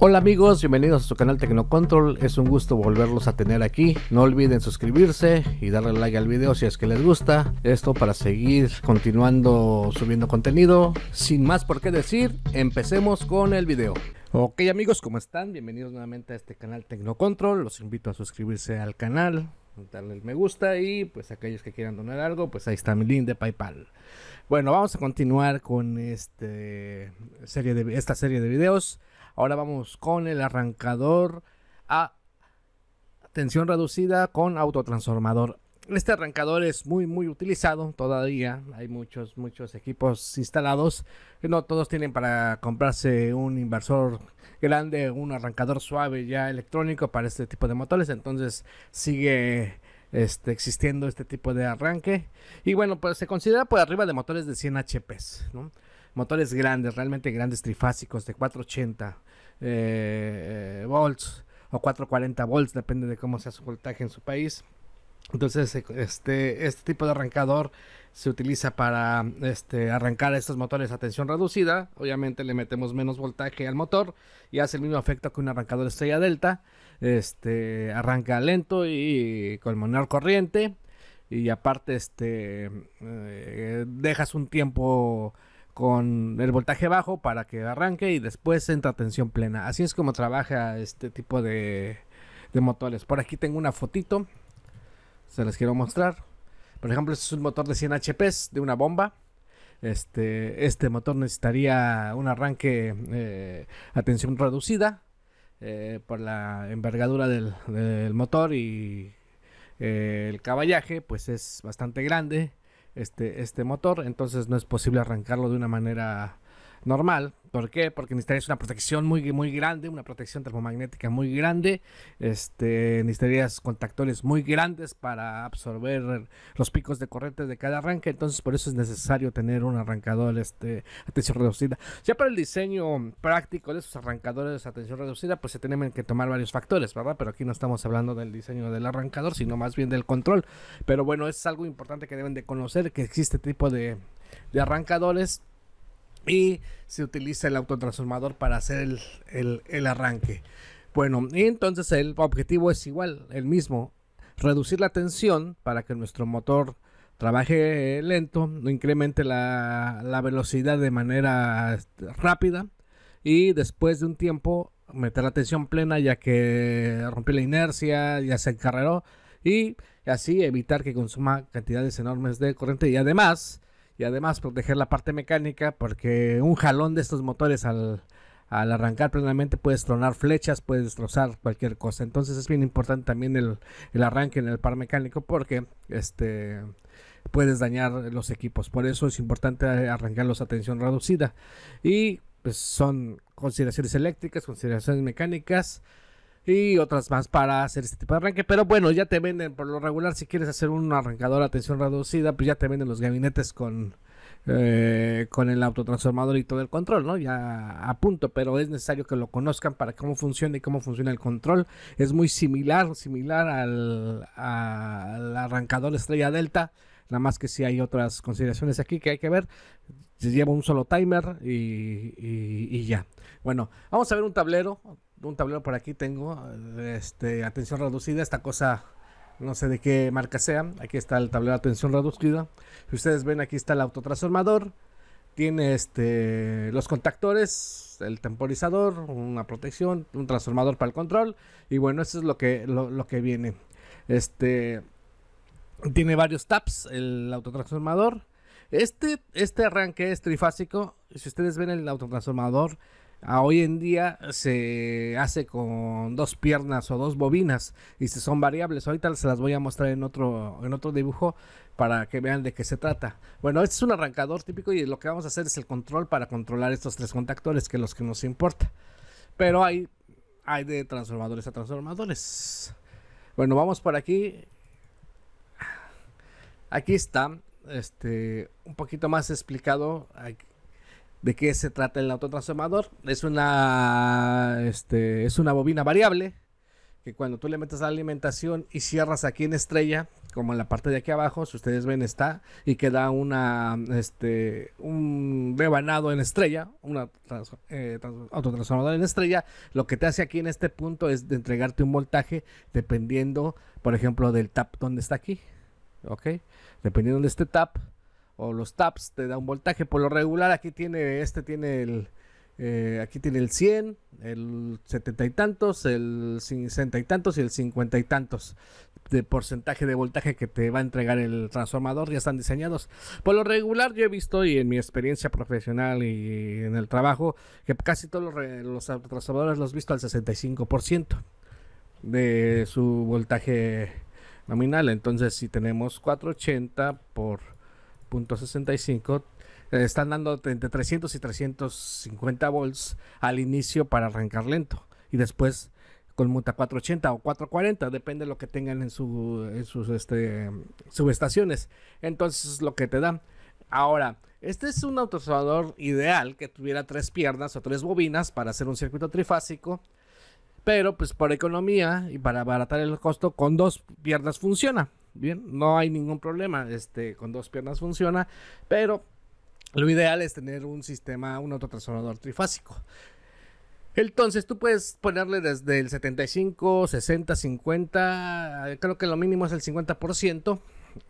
Hola amigos, bienvenidos a su canal Tecnocontrol, es un gusto volverlos a tener aquí, no olviden suscribirse y darle like al video si es que les gusta, esto para seguir continuando subiendo contenido, sin más por qué decir, empecemos con el video. Ok amigos, ¿cómo están? Bienvenidos nuevamente a este canal Tecnocontrol, los invito a suscribirse al canal, darle el me gusta y pues aquellos que quieran donar algo, pues ahí está mi link de PayPal. Bueno, vamos a continuar con este esta serie de videos Ahora vamos con el arrancador a tensión reducida con autotransformador. Este arrancador es muy muy utilizado todavía. Hay muchos muchos equipos instalados. No todos tienen para comprarse un inversor grande, un arrancador suave ya electrónico para este tipo de motores. Entonces sigue este, existiendo este tipo de arranque. Y bueno, pues se considera por arriba de motores de 100 HP motores grandes, realmente grandes trifásicos de 480 eh, volts o 440 volts, depende de cómo sea su voltaje en su país. Entonces, eh, este, este tipo de arrancador se utiliza para este, arrancar estos motores a tensión reducida. Obviamente le metemos menos voltaje al motor y hace el mismo efecto que un arrancador estrella delta. Este, arranca lento y con menor corriente. Y aparte, este, eh, dejas un tiempo con el voltaje bajo para que arranque y después entra a tensión plena. Así es como trabaja este tipo de, motores. Por aquí tengo una fotito, se las quiero mostrar. Por ejemplo, este es un motor de 100 HP de una bomba. Este, este, motor necesitaría un arranque eh, a tensión reducida eh, por la envergadura del, motor y eh, el caballaje pues es bastante grande este, este motor, entonces no es posible arrancarlo de una manera normal ¿Por qué? Porque necesitarías una protección muy, muy grande, una protección termomagnética muy grande. Este, necesitarías contactores muy grandes para absorber los picos de corriente de cada arranque. Entonces, por eso es necesario tener un arrancador este, tensión reducida. Ya para el diseño práctico de esos arrancadores de tensión reducida, pues se tienen que tomar varios factores, ¿verdad? Pero aquí no estamos hablando del diseño del arrancador, sino más bien del control. Pero bueno, es algo importante que deben de conocer, que existe tipo de, de arrancadores y se utiliza el autotransformador para hacer el, arranque. Bueno, y entonces el objetivo es igual, el mismo, reducir la tensión para que nuestro motor trabaje lento, no incremente la, la, velocidad de manera rápida y después de un tiempo meter la tensión plena ya que rompió la inercia, ya se encarreró y así evitar que consuma cantidades enormes de corriente y además y además proteger la parte mecánica porque un jalón de estos motores al, arrancar plenamente puede tronar flechas, puede destrozar cualquier cosa. Entonces es bien importante también el, arranque en el par mecánico porque este puedes dañar los equipos. Por eso es importante arrancarlos a tensión reducida. Y pues son consideraciones eléctricas, consideraciones mecánicas y otras más para hacer este tipo de arranque. Pero bueno, ya te venden por lo regular. Si quieres hacer un arrancador a tensión reducida, pues ya te venden los gabinetes con, eh, con el autotransformador y todo el control, ¿no? Ya a punto, pero es necesario que lo conozcan para cómo funciona y cómo funciona el control. Es muy similar, similar al, arrancador Estrella Delta. Nada más que si hay otras consideraciones aquí que hay que ver. Se lleva un solo timer y, y ya. Bueno, vamos a ver un tablero un tablero por aquí tengo, este, atención reducida, esta cosa no sé de qué marca sea, aquí está el tablero de atención reducida, si ustedes ven aquí está el autotransformador, tiene este, los contactores, el temporizador, una protección, un transformador para el control y bueno, eso es lo que, que viene. Este, tiene varios taps el autotransformador. Este, este arranque es trifásico. Si ustedes ven el autotransformador, a hoy en día se hace con dos piernas o dos bobinas y si son variables. Ahorita se las voy a mostrar en otro, en otro dibujo para que vean de qué se trata. Bueno, este es un arrancador típico y lo que vamos a hacer es el control para controlar estos tres contactores que los que nos importa. Pero hay, hay de transformadores a transformadores. Bueno, vamos por aquí. Aquí está este, un poquito más explicado ¿De qué se trata el autotransformador? Es una, este, es una bobina variable que cuando tú le metes la alimentación y cierras aquí en estrella, como en la parte de aquí abajo, si ustedes ven está y queda una, este, un rebanado en estrella, un eh, autotransformador en estrella, lo que te hace aquí en este punto es de entregarte un voltaje dependiendo, por ejemplo, del tap donde está aquí, ¿ok? Dependiendo de este tap o los taps te da un voltaje. Por lo regular aquí tiene, este tiene el, eh, aquí tiene el 100, el 70 y tantos, el 60 y tantos y el 50 y tantos de porcentaje de voltaje que te va a entregar el transformador, ya están diseñados. Por lo regular yo he visto y en mi experiencia profesional y en el trabajo que casi todos los, los transformadores los he visto al 65% de su voltaje nominal. Entonces si tenemos 480 por .65 eh, están dando entre 300 y 350 volts al inicio para arrancar lento y después conmuta 480 o 440, depende de lo que tengan en, su, sus este, subestaciones. Entonces es lo que te dan. Ahora, este es un autosolador ideal que tuviera tres piernas o tres bobinas para hacer un circuito trifásico, pero pues por economía y para abaratar el costo con dos piernas funciona bien, no hay ningún problema, este, con dos piernas funciona, pero lo ideal es tener un sistema, un transformador trifásico. Entonces tú puedes ponerle desde el 75, 60, 50, creo que lo mínimo es el 50%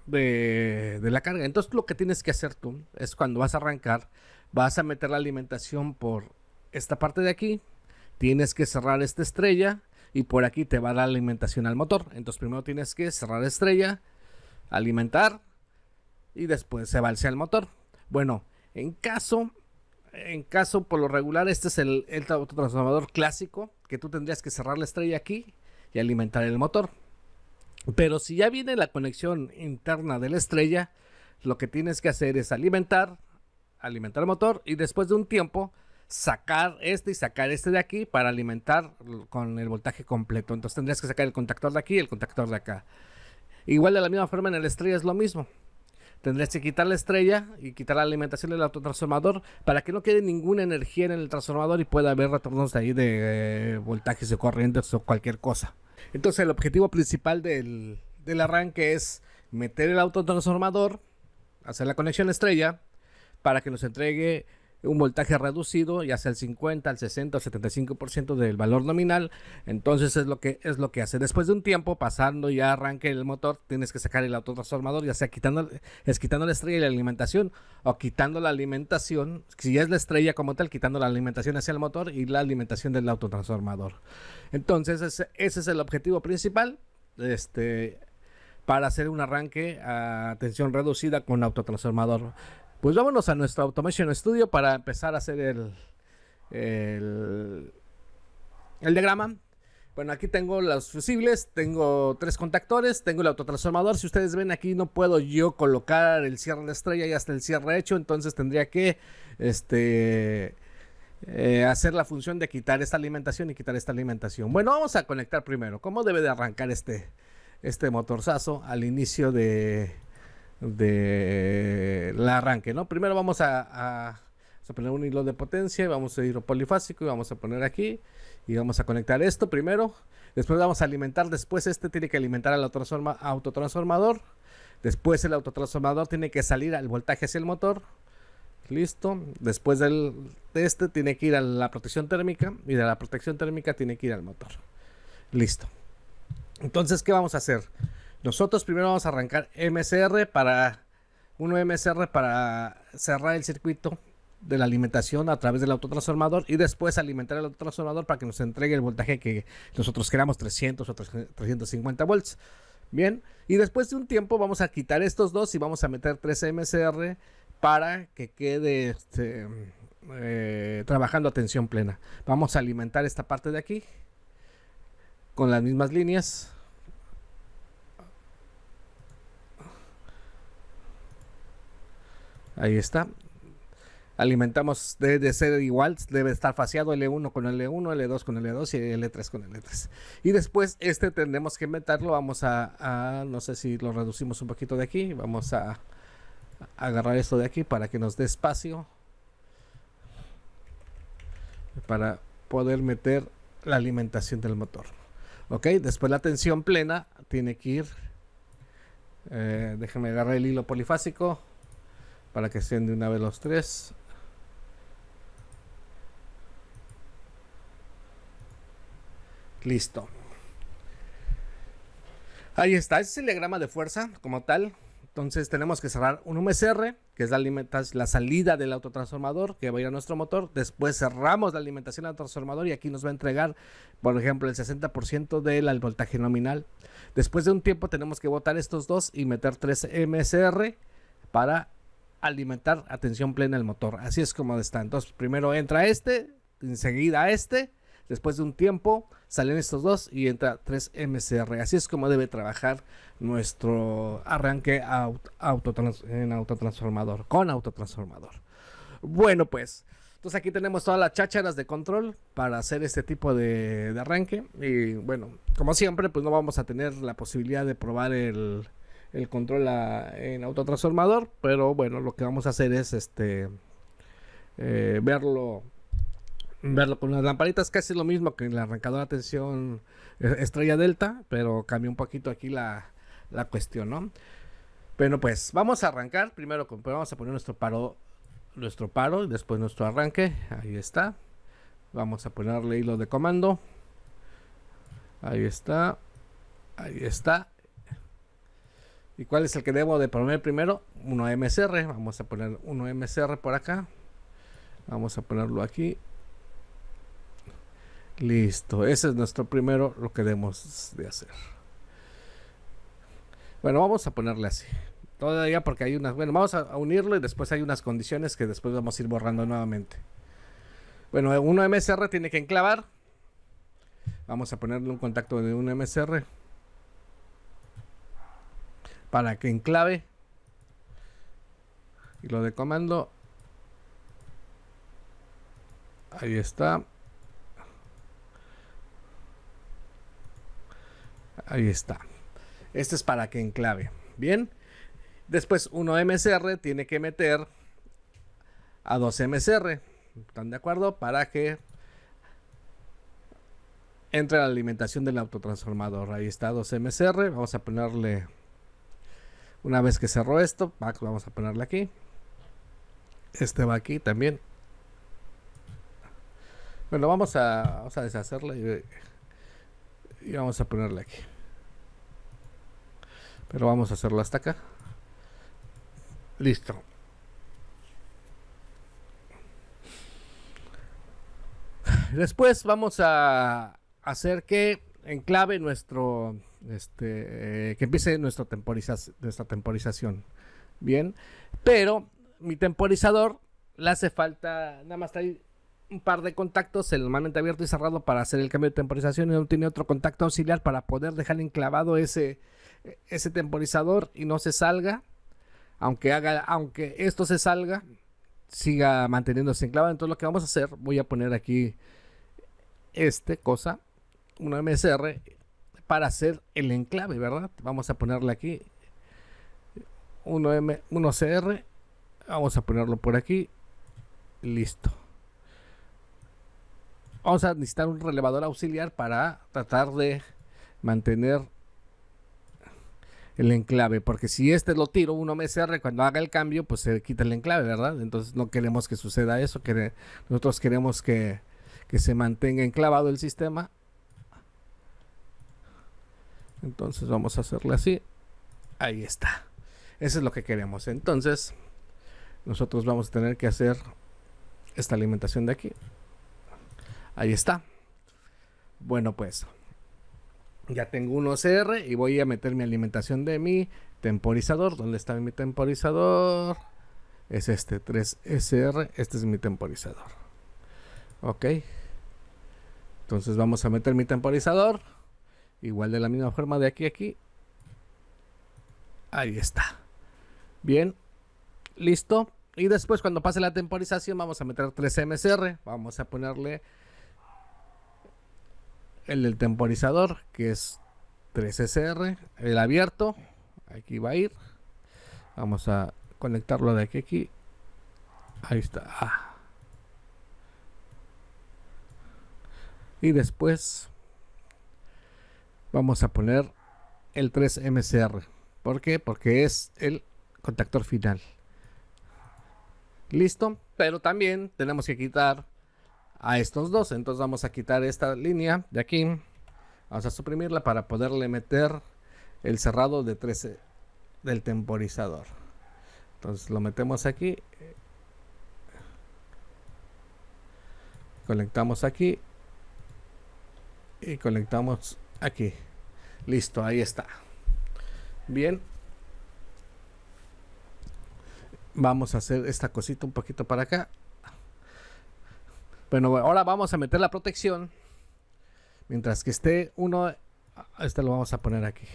de la carga. Entonces lo que tienes que hacer tú es cuando vas a arrancar, vas a meter la alimentación por esta parte de aquí, tienes que cerrar esta estrella y por aquí te va a dar alimentación al motor. Entonces primero tienes que cerrar estrella, alimentar y después se balancea el motor. Bueno, en caso, en caso por lo regular, este es el, el transformador clásico que tú tendrías que cerrar la estrella aquí y alimentar el motor. Pero si ya viene la conexión interna de la estrella, lo que tienes que hacer es alimentar, alimentar el motor y después de un tiempo sacar este y sacar este de aquí para alimentar con el voltaje completo. Entonces tendrías que sacar el contactor de aquí y el contactor de acá. Igual de la misma forma en el estrella es lo mismo. Tendrías que quitar la estrella y quitar la alimentación del autotransformador para que no quede ninguna energía en el transformador y pueda haber retornos de ahí de eh, voltajes de corrientes o cualquier cosa. Entonces el objetivo principal del, del arranque es meter el autotransformador, hacer la conexión estrella para que nos entregue un voltaje reducido, ya sea el 50, el 60 o 75% del valor nominal. Entonces es lo que es lo que hace. Después de un tiempo pasando ya arranque el motor, tienes que sacar el autotransformador, ya sea quitando la estrella y la alimentación o quitando la alimentación, si es la estrella como tal, quitando la alimentación hacia el motor y la alimentación del autotransformador. Entonces ese, es el objetivo principal. Este para hacer un arranque a tensión reducida con autotransformador. Pues vámonos a nuestro Automation Studio para empezar a hacer el, el, el diagrama. Bueno, aquí tengo los fusibles, tengo tres contactores, tengo el autotransformador. Si ustedes ven aquí no puedo yo colocar el cierre de estrella y hasta el cierre hecho, entonces tendría que este, eh, hacer la función de quitar esta alimentación y quitar esta alimentación. Bueno, vamos a conectar primero. ¿Cómo debe de arrancar este, este motorzazo al inicio de, de eh, la arranque, ¿no? Primero vamos a, poner un hilo de potencia, vamos a ir polifásico y vamos a poner aquí y vamos a conectar esto primero. Después vamos a alimentar, después este tiene que alimentar al autotransformador. Después el autotransformador tiene que salir al voltaje hacia el motor. Listo. Después del, de este tiene que ir a la protección térmica y de la protección térmica tiene que ir al motor. Listo. Entonces, ¿qué vamos a hacer? Nosotros primero vamos a arrancar MCR para uno MCR para cerrar el circuito de la alimentación a través del autotransformador y después alimentar el autotransformador para que nos entregue el voltaje que nosotros queramos, 300 o 350 volts. Bien, y después de un tiempo vamos a quitar estos dos y vamos a meter 3 MCR para que quede este, eh, trabajando a tensión plena. Vamos a alimentar esta parte de aquí con las mismas líneas. Ahí está. Alimentamos, debe de ser igual, debe estar faseado L1 e con L1, e L2 e con L2 y L3 con L3. Y después este tendremos que meterlo, vamos a, no sé si lo reducimos un poquito de aquí, vamos a, agarrar esto de aquí para que nos dé espacio para poder meter la alimentación del motor. Ok, después la tensión plena tiene que ir. Eh, Déjenme agarrar el hilo polifásico para que sean de una vez los tres. Listo. Ahí está, ese es el diagrama de fuerza como tal. Entonces tenemos que cerrar un MSR. que es la, la salida del autotransformador que va a ir a nuestro motor. Después cerramos la alimentación al transformador y aquí nos va a entregar, por ejemplo, el 60% del voltaje nominal. Después de un tiempo tenemos que botar estos dos y meter tres MSR para alimentar atención plena el motor. Así es como está. Entonces, primero entra este, enseguida este, después de un tiempo salen estos dos y entra 3MCR. Así es como debe trabajar nuestro arranque auto, en autotransformador, con autotransformador. Bueno, pues. Entonces aquí tenemos todas las chácharas de control para hacer este tipo de, de arranque. Y bueno, como siempre, pues no vamos a tener la posibilidad de probar el, el control en autotransformador, pero bueno, lo que vamos a hacer es este eh, verlo verlo con las lamparitas casi lo mismo que en arrancador de tensión eh, estrella delta, pero cambia un poquito aquí la, la cuestión, ¿no? Bueno, pues vamos a arrancar primero, con, pues, vamos a poner nuestro paro, nuestro paro y después nuestro arranque. Ahí está. Vamos a ponerle hilo de comando. Ahí está. Ahí está. ¿Y cuál es el que debo de poner primero? 1MSR. Vamos a poner 1MSR por acá. Vamos a ponerlo aquí. Listo. Ese es nuestro primero, lo que debemos de hacer. Bueno, vamos a ponerle así. Todavía porque hay unas... Bueno, vamos a unirlo y después hay unas condiciones que después vamos a ir borrando nuevamente. Bueno, uno msr tiene que enclavar. Vamos a ponerle un contacto de un msr para que enclave. Y lo de comando. Ahí está. Ahí está. Este es para que enclave. Bien. Después uno MSR tiene que meter a 2 MSR. ¿Están de acuerdo? Para que entre la alimentación del autotransformador. Ahí está 2 MSR. Vamos a ponerle una vez que cerró esto, vamos a ponerle aquí. Este va aquí también. Bueno, vamos a, vamos y, vamos a ponerle aquí. Pero vamos a hacerlo hasta acá. Listo. Después vamos a hacer que enclave nuestro este, eh, que empiece nuestra, temporización. Bien, pero mi temporizador le hace falta, nada más hay un par de contactos, el normalmente abierto y cerrado para hacer el cambio de temporización y no tiene otro contacto auxiliar para poder dejar enclavado ese, ese temporizador y no se salga, aunque, haga, aunque esto se salga, siga manteniéndose enclavado. Entonces lo que vamos a hacer, voy a poner aquí este cosa, una MSR para hacer el enclave, ¿verdad? Vamos a ponerle aquí 1M, 1CR. Vamos a ponerlo por aquí. Listo. Vamos a necesitar un relevador auxiliar para tratar de mantener el enclave, porque si este lo tiro 1 mcr cuando haga el cambio, pues se quita el enclave, ¿verdad? Entonces no queremos que suceda eso, nosotros queremos que, que se mantenga enclavado el sistema entonces vamos a hacerle así. Ahí está. Eso es lo que queremos. Entonces, nosotros vamos a tener que hacer esta alimentación de aquí. Ahí está. Bueno, pues ya tengo un OCR y voy a meter mi alimentación de mi temporizador. ¿Dónde está mi temporizador? Es este 3SR. Este es mi temporizador. Ok. Entonces vamos a meter mi temporizador. Igual de la misma forma de aquí a aquí. Ahí está. Bien. Listo. Y después cuando pase la temporización vamos a meter 3 MSR. Vamos a ponerle el del temporizador que es 3SR. El abierto. Aquí va a ir. Vamos a conectarlo de aquí a aquí. Ahí está. Ah. Y después vamos a poner el 3MCR. ¿Por qué? Porque es el contactor final. Listo, pero también tenemos que quitar a estos dos. Entonces vamos a quitar esta línea de aquí. Vamos a suprimirla para poderle meter el cerrado de 13 del temporizador. Entonces lo metemos aquí. Conectamos aquí. Y conectamos aquí. Listo, ahí está. Bien. Vamos a hacer esta cosita un poquito para acá. Bueno, ahora vamos a meter la protección. Mientras que esté uno, ah, este lo vamos a poner aquí.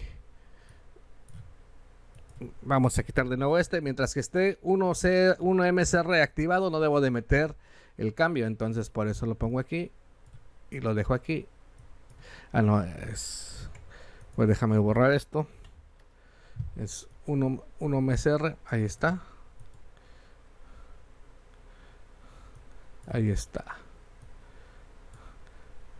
Vamos a quitar de nuevo este. Mientras que esté uno c Reactivado, mcr activado, no debo de meter el cambio. Entonces por eso lo pongo aquí y lo dejo aquí. Ah, no, es... Pues déjame borrar esto. Es 1 MSR. Ahí está. Ahí está.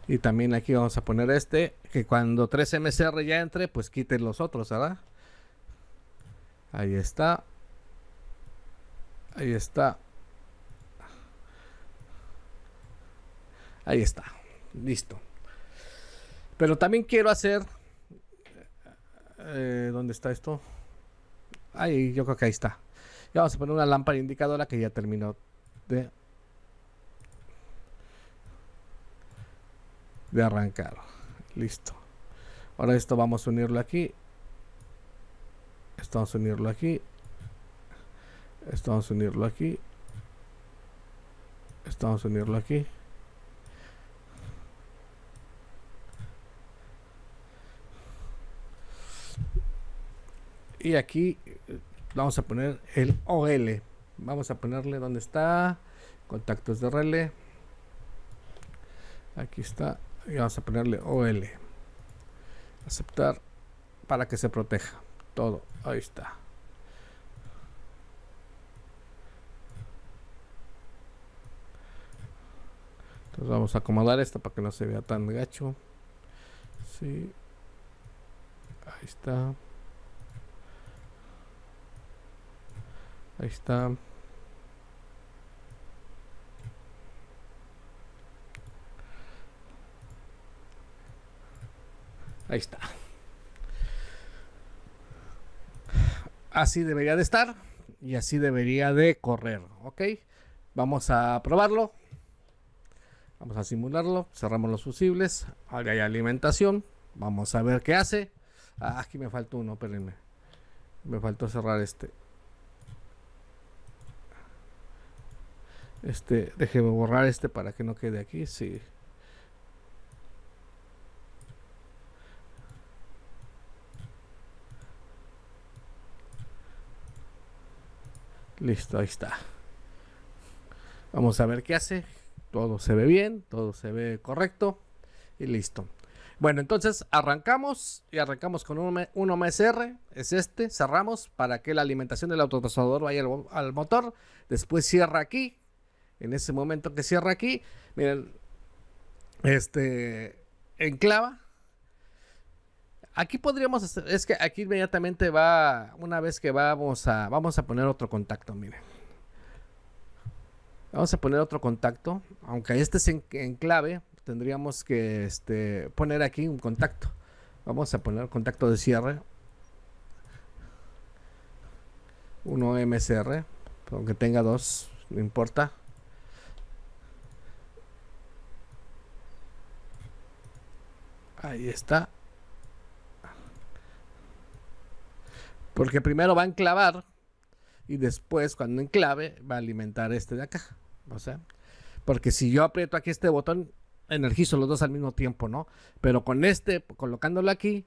Y también aquí vamos a poner este. Que cuando 3 mcr ya entre, pues quiten los otros, ¿verdad? Ahí está. Ahí está. Ahí está. Listo. Pero también quiero hacer eh, ¿Dónde está esto? Ahí, yo creo que ahí está. Ya vamos a poner una lámpara indicadora que ya terminó de, de arrancar. Listo. Ahora esto vamos a unirlo aquí. Esto vamos a unirlo aquí. Esto vamos a unirlo aquí. Esto vamos a unirlo aquí. y aquí vamos a poner el OL. Vamos a ponerle donde está. Contactos de relé. Aquí está. Y vamos a ponerle OL. Aceptar para que se proteja. Todo. Ahí está. Entonces vamos a acomodar esto para que no se vea tan gacho. Sí. Ahí está. Ahí está. Ahí está. Así debería de estar y así debería de correr, ¿ok? Vamos a probarlo. Vamos a simularlo. Cerramos los fusibles. Ahora hay alimentación. Vamos a ver qué hace. Ah, aquí me faltó uno, espérenme. Me faltó cerrar este. Este, déjeme borrar este para que no quede aquí, sí. Listo, ahí está. Vamos a ver qué hace. Todo se ve bien, todo se ve correcto y listo. Bueno, entonces arrancamos y arrancamos con un, OMSR, es este, cerramos para que la alimentación del autotrasador vaya al motor, después cierra aquí, en ese momento que cierra aquí. Miren, este, enclava. Aquí podríamos, hacer, es que aquí inmediatamente va, una vez que vamos a, vamos a poner otro contacto, miren. Vamos a poner otro contacto, aunque este es en, clave tendríamos que este, poner aquí un contacto. Vamos a poner contacto de cierre. 1 MSR, aunque tenga dos, no importa. Ahí está. Porque primero va a enclavar y después cuando enclave va a alimentar este de acá. O sea, porque si yo aprieto aquí este botón, energizo los dos al mismo tiempo, ¿no? Pero con este, colocándolo aquí,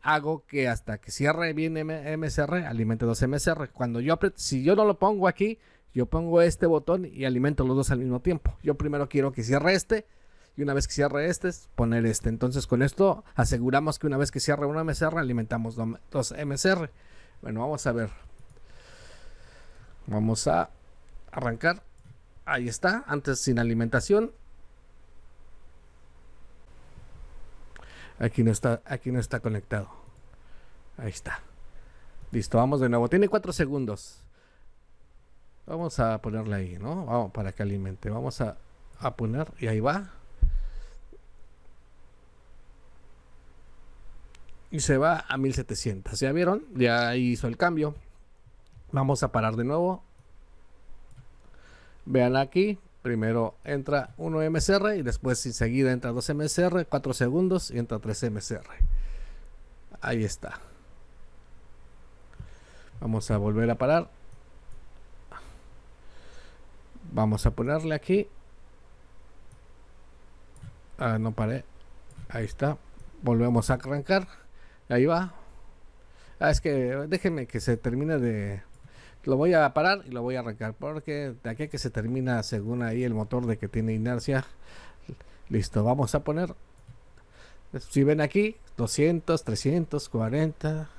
hago que hasta que cierre bien MSR, alimente dos MSR. Cuando yo aprieto, si yo no lo pongo aquí, yo pongo este botón y alimento los dos al mismo tiempo. Yo primero quiero que cierre este y una vez que cierre este, poner este. Entonces con esto aseguramos que una vez que cierre una MCR, alimentamos dos MCR. Bueno, vamos a ver. Vamos a arrancar. Ahí está, antes sin alimentación. Aquí no está, aquí no está conectado. Ahí está. Listo, vamos de nuevo. Tiene cuatro segundos. Vamos a ponerle ahí, ¿no? Vamos para que alimente. Vamos a, a poner y ahí va. y se va a 1700. ¿Ya vieron? Ya hizo el cambio. Vamos a parar de nuevo. Vean aquí. Primero entra 1 MCR y después enseguida entra 2 MCR, 4 segundos y entra 3 MCR. Ahí está. Vamos a volver a parar. Vamos a ponerle aquí. Ah, no paré. Ahí está. Volvemos a arrancar. Ahí va. Ah, es que déjenme que se termine de... Lo voy a parar y lo voy a arrancar porque de aquí que se termina según ahí el motor de que tiene inercia. Listo, vamos a poner... Si ven aquí, 200, 300, 40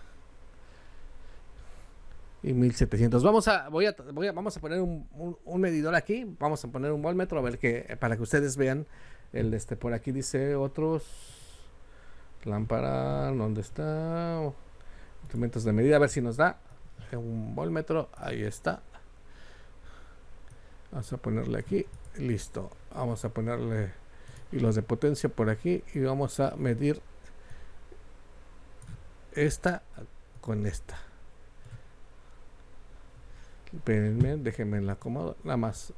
y 1700. Vamos a, voy a, voy vamos a poner un, medidor aquí. Vamos a poner un volmetro a ver que, para que ustedes vean. El, este, por aquí dice otros Lámpara, ¿dónde está? Instrumentos de medida, a ver si nos da. Un volmetro, ahí está. Vamos a ponerle aquí, listo. Vamos a ponerle hilos de potencia por aquí y vamos a medir esta con esta. Déjenme la acomodo, nada más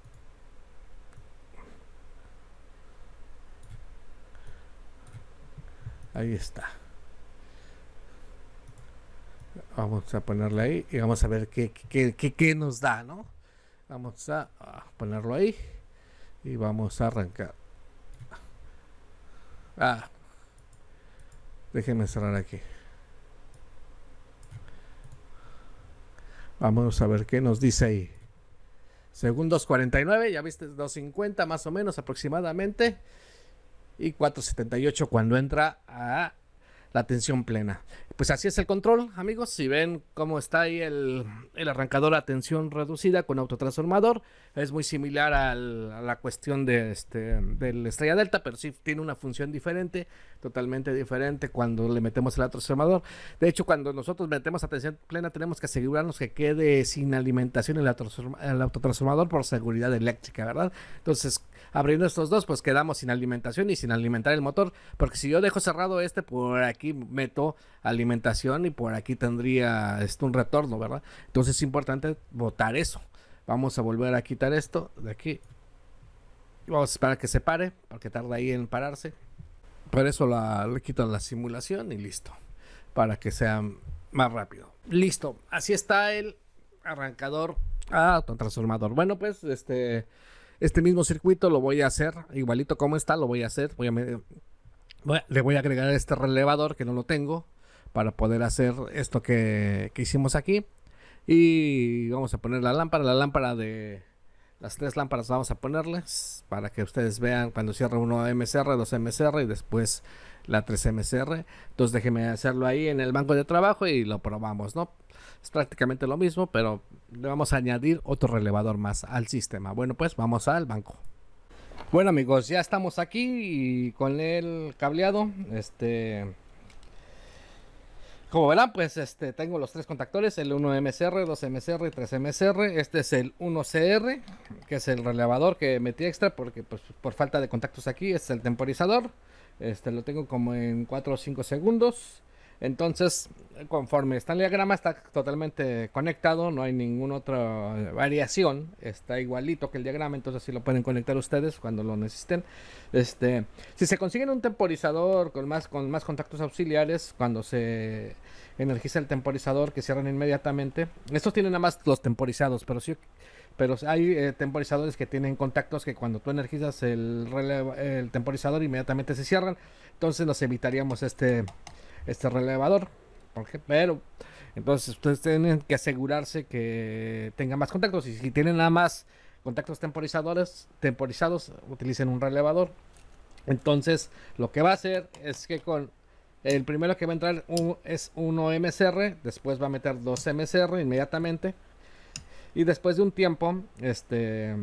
Ahí está. Vamos a ponerle ahí y vamos a ver qué, nos da, ¿no? Vamos a, ponerlo ahí y vamos a arrancar. Ah, déjenme cerrar aquí. Vamos a ver qué nos dice ahí. Segundos 49, ya viste 250 más o menos aproximadamente y 478 cuando entra a la atención plena. Pues así es el control, amigos. Si ven cómo está ahí el, arrancador a tensión reducida con autotransformador, es muy similar a la cuestión de este, del Estrella Delta, pero sí tiene una función diferente, totalmente diferente cuando le metemos el autotransformador. De hecho, cuando nosotros metemos a tensión plena, tenemos que asegurarnos que quede sin alimentación el, el autotransformador por seguridad eléctrica, ¿verdad? Entonces, abriendo estos dos, pues quedamos sin alimentación y sin alimentar el motor, porque si yo dejo cerrado este, por aquí meto alimentación y por aquí tendría este, un retorno, ¿verdad? Entonces es importante votar eso. Vamos a volver a quitar esto de aquí. vamos a esperar que se pare, porque tarda ahí en pararse. Por eso le quito la simulación y listo. Para que sea más rápido. Listo. Así está el arrancador autotransformador. Ah, transformador. bueno, pues este, este mismo circuito lo voy a hacer igualito como está, lo voy a hacer. le voy a agregar este relevador que no lo tengo para poder hacer esto que, hicimos aquí. Y vamos a poner la lámpara, la lámpara de las tres lámparas vamos a ponerles para que ustedes vean cuando cierre uno MCR, dos MCR y después la 3 MCR. Entonces déjenme hacerlo ahí en el banco de trabajo y lo probamos, ¿no? Es prácticamente lo mismo, pero le vamos a añadir otro relevador más al sistema. Bueno, pues vamos al banco. Bueno amigos, ya estamos aquí y con el cableado, este como verán, pues este, tengo los tres contactores, el 1MSR, 2 MCR y 3MSR. Este es el 1CR, que es el relevador que metí extra porque pues, por falta de contactos aquí. es el temporizador. Este lo tengo como en 4 o 5 segundos. Entonces, conforme está el diagrama, está totalmente conectado, no hay ninguna otra variación, está igualito que el diagrama, entonces así lo pueden conectar ustedes cuando lo necesiten. Este, si se consiguen un temporizador con más, con más contactos auxiliares, cuando se energiza el temporizador, que cierran inmediatamente. Estos tienen nada más los temporizados, pero sí, pero hay eh, temporizadores que tienen contactos que cuando tú energizas el, el temporizador inmediatamente se cierran, entonces nos evitaríamos este este relevador. Porque, pero entonces ustedes tienen que asegurarse que tenga más contactos. Y si tienen nada más contactos temporizadores, temporizados, utilicen un relevador. Entonces, lo que va a hacer es que con el primero que va a entrar es uno MSR, después va a meter dos MSR inmediatamente. Y después de un tiempo, este,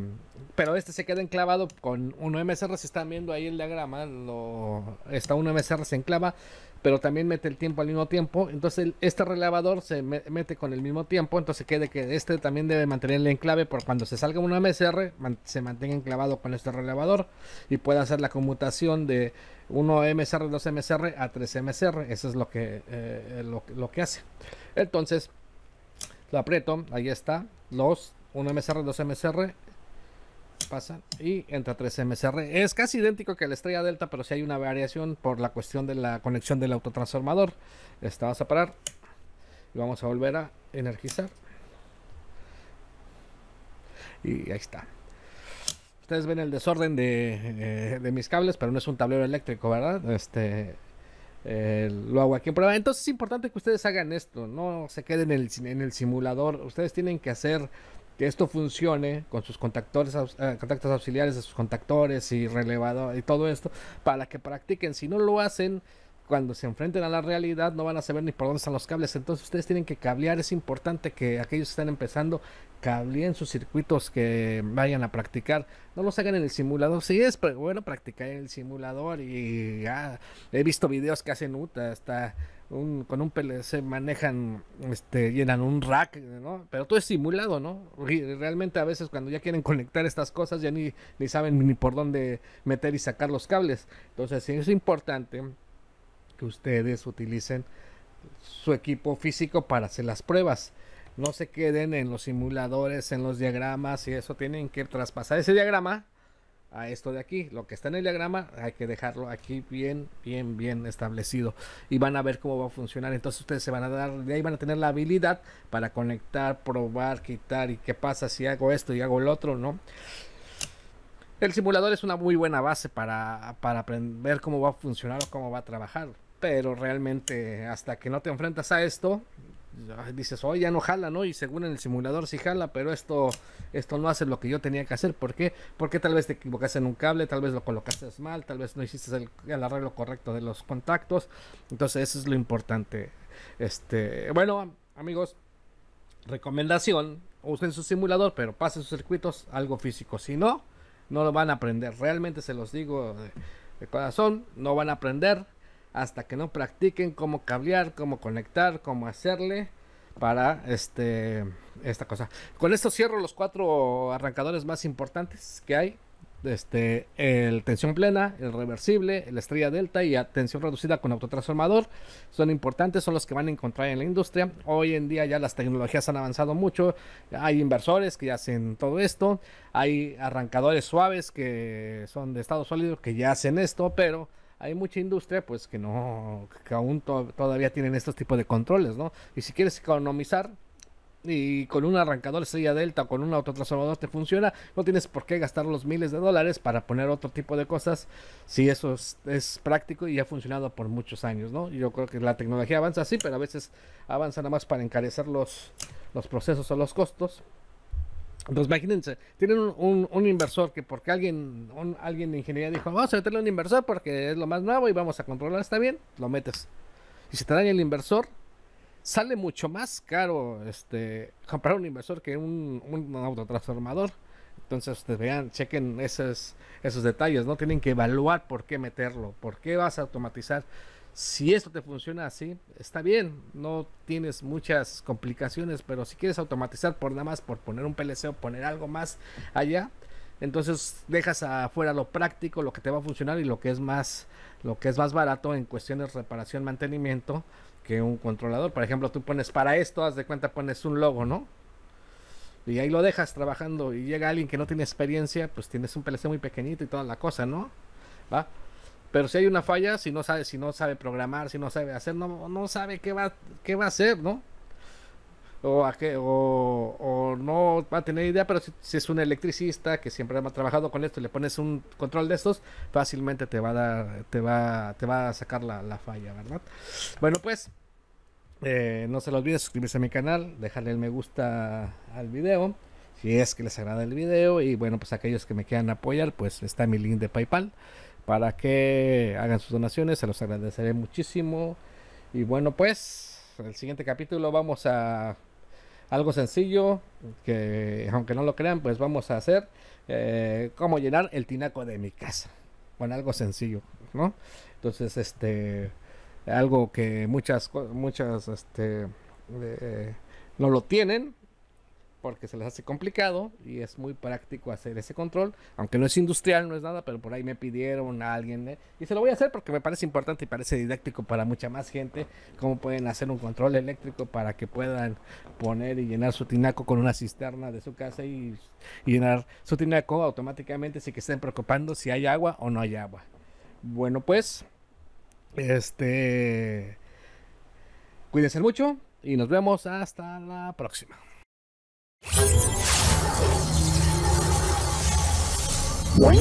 pero este se queda enclavado con uno MSR. Si están viendo ahí el diagrama, lo, está uno MSR se enclava, pero también mete el tiempo al mismo tiempo. Entonces este relevador se mete con el mismo tiempo. Entonces quede que este también debe mantenerle el enclave por cuando se salga uno MSR, se mantenga enclavado con este relevador y puede hacer la conmutación de 1 MSR, 2 MSR a 3 MSR. Eso es lo que, eh, eh, lo que hace. Entonces lo aprieto, ahí está 2, 1 MSR, 2 MSR, pasan y entra 3 MSR. Es casi idéntico que la estrella delta, pero si hay una variación por la cuestión de la conexión del autotransformador. Esta vas a parar y vamos a volver a energizar. Y ahí está. Ustedes ven el desorden de, eh, de mis cables, pero no es un tablero eléctrico, ¿verdad? Este, eh, lo hago aquí en prueba. Entonces es importante que ustedes hagan esto, no se queden en el, en el simulador. Ustedes tienen que hacer que esto funcione con sus contactores, eh, contactos auxiliares, sus contactores y relevador y todo esto para que practiquen. Si no lo hacen, cuando se enfrenten a la realidad no van a saber ni por dónde están los cables. Entonces ustedes tienen que cablear. Es importante que aquellos que están empezando cableen sus circuitos que vayan a practicar. No lo hagan en el simulador. Sí es pero bueno practicar en el simulador y ya he visto videos que hacen UTA hasta con un PLC manejan, este, llenan un rack, ¿no? Pero todo es simulado, ¿no? Y realmente a veces cuando ya quieren conectar estas cosas ya ni, ni saben ni por dónde meter y sacar los cables. Entonces sí es importante que ustedes utilicen su equipo físico para hacer las pruebas. No se queden en los simuladores, en los diagramas y eso. Tienen que traspasar ese diagrama a esto de aquí. Lo que está en el diagrama hay que dejarlo aquí bien, bien, bien establecido. Y van a ver cómo va a funcionar. Entonces ustedes se van a dar, de ahí van a tener la habilidad para conectar, probar, quitar y qué pasa si hago esto y hago el otro, ¿no? El simulador es una muy buena base para, para aprender cómo va a funcionar o cómo va a trabajar. Pero realmente, hasta que no te enfrentas a esto, dices, oye, oh, ya no jala, ¿no? Y según en el simulador sí jala, pero esto, esto no hace lo que yo tenía que hacer. ¿Por qué? Porque tal vez te equivocaste en un cable, tal vez lo colocaste mal, tal vez no hiciste el, arreglo correcto de los contactos. Entonces, eso es lo importante. Este, bueno, amigos, recomendación, usen su simulador, pero pasen sus circuitos, algo físico. Si no, no lo van a aprender. Realmente se los digo de corazón, no van a aprender hasta que no practiquen cómo cablear, cómo conectar, cómo hacerle para este esta cosa. Con esto cierro los cuatro arrancadores más importantes que hay. Este, el tensión plena, el reversible, la estrella delta y la tensión reducida con autotransformador son importantes, son los que van a encontrar en la industria. Hoy en día ya las tecnologías han avanzado mucho, hay inversores que hacen todo esto, hay arrancadores suaves que son de estado sólido que ya hacen esto, pero hay mucha industria pues que no, que aún todavía tienen estos tipos de controles, ¿no? Y si quieres economizar y con un arrancador estrella delta o con un autotransformador te funciona, no tienes por qué gastar los miles de dólares para poner otro tipo de cosas si eso es, práctico y ha funcionado por muchos años, ¿no? Yo creo que la tecnología avanza, así pero a veces avanza nada más para encarecer los, los procesos o los costos entonces pues imagínense, tienen un, inversor que porque alguien, alguien de ingeniería dijo, vamos a meterle un inversor porque es lo más nuevo y vamos a controlar, está bien, lo metes. Y si te dan el inversor, sale mucho más caro este comprar un inversor que un, un autotransformador. Entonces, pues, vean, chequen esos, esos detalles, ¿no? Tienen que evaluar por qué meterlo, por qué vas a automatizar. Si esto te funciona así, está bien, no tienes muchas complicaciones, pero si quieres automatizar por nada más, por poner un PLC o poner algo más allá, entonces dejas afuera lo práctico, lo que te va a funcionar y lo que es más, lo que es más barato en cuestiones de reparación, mantenimiento, que un controlador. Por ejemplo, tú pones para esto, haz de cuenta, pones un logo, ¿no? Y ahí lo dejas trabajando y llega alguien que no tiene experiencia, pues tienes un PLC muy pequeñito y toda la cosa, ¿no? ¿Va? Pero si hay una falla, si no sabe, si no sabe programar, si no sabe hacer, no, sabe qué va, qué va a hacer, ¿no? O, qué, o, no va a tener idea, pero si, es un electricista que siempre ha trabajado con esto y le pones un control de estos, fácilmente te va a dar, te te va a sacar la, falla, ¿verdad? Bueno, pues eh, no se lo olvide suscribirse a mi canal, dejarle el me gusta al video si es que les agrada el video y bueno pues aquellos que me quieran apoyar pues está mi link de PayPal para que hagan sus donaciones, se los agradeceré muchísimo. Y bueno, pues el siguiente capítulo vamos a algo sencillo, que aunque no lo crean, pues vamos a hacer eh, cómo llenar el tinaco de mi casa. Con algo sencillo, ¿no? Entonces, este, algo que muchas, muchas, este, eh, no lo tienen, porque se les hace complicado y es muy práctico hacer ese control, aunque no es industrial, no es nada, pero por ahí me pidieron a alguien eh, y se lo voy a hacer porque me parece importante y parece didáctico para mucha más gente cómo pueden hacer un control eléctrico para que puedan poner y llenar su tinaco con una cisterna de su casa y, llenar su tinaco automáticamente sin que estén preocupando si hay agua o no hay agua. Bueno, pues este cuídense mucho y nos vemos hasta la próxima. What?